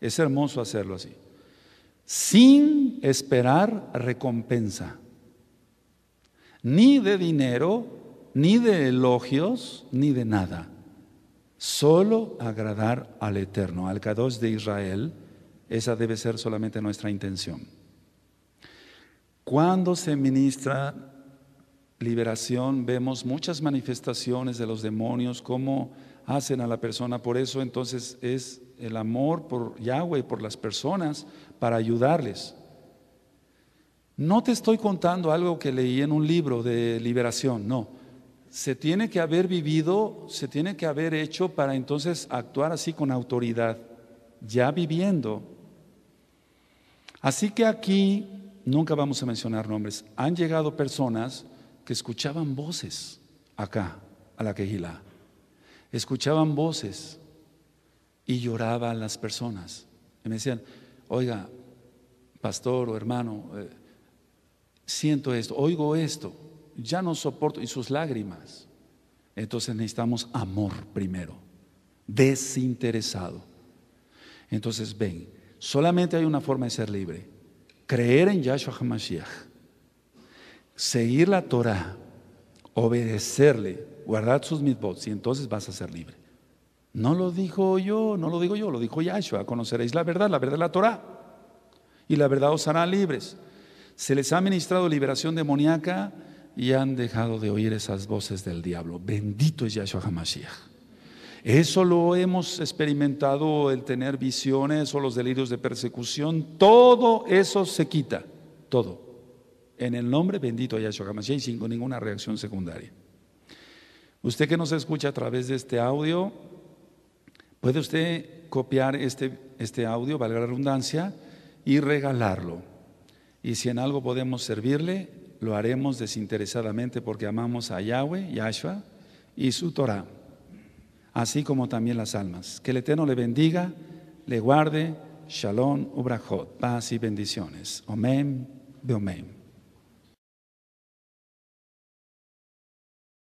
Es hermoso hacerlo así. Sin esperar recompensa. Ni de dinero, ni de elogios, ni de nada. Solo agradar al Eterno, al Kadosh de Israel. Esa debe ser solamente nuestra intención. Cuando se ministra liberación vemos muchas manifestaciones de los demonios, cómo hacen a la persona. Por eso entonces es el amor por Yahweh, por las personas, para ayudarles. No te estoy contando algo que leí en un libro de liberación, no. Se tiene que haber vivido, se tiene que haber hecho para entonces actuar así con autoridad, ya viviendo. Así que aquí nunca vamos a mencionar nombres. Han llegado personas que escuchaban voces acá, a la quejilá. Escuchaban voces y lloraban las personas. Y me decían, oiga, pastor o hermano, eh, siento esto, oigo esto, ya no soporto, y sus lágrimas. Entonces necesitamos amor primero, desinteresado. Entonces ven, solamente hay una forma de ser libre, creer en Yahshua HaMashiach seguir la Torah, obedecerle, guardar sus mitbots y entonces vas a ser libre. No lo dijo yo, no lo digo yo, lo dijo Yahshua, conoceréis la verdad, la verdad es la Torah, y la verdad os hará libres. Se les ha ministrado liberación demoníaca y han dejado de oír esas voces del diablo. Bendito es Yahshua HaMashiach. Eso lo hemos experimentado, el tener visiones o los delirios de persecución, todo eso se quita, todo. En el nombre bendito de Yahshua HaMashiach y sin ninguna reacción secundaria. Usted que nos escucha a través de este audio, puede usted copiar este, este, audio, valga la redundancia, y regalarlo. Y si en algo podemos servirle, lo haremos desinteresadamente porque amamos a Yahweh, Yahshua y su Torah, así como también las almas. Que el Eterno le bendiga, le guarde. Shalom, Ubrahot, paz y bendiciones. Amén, amén.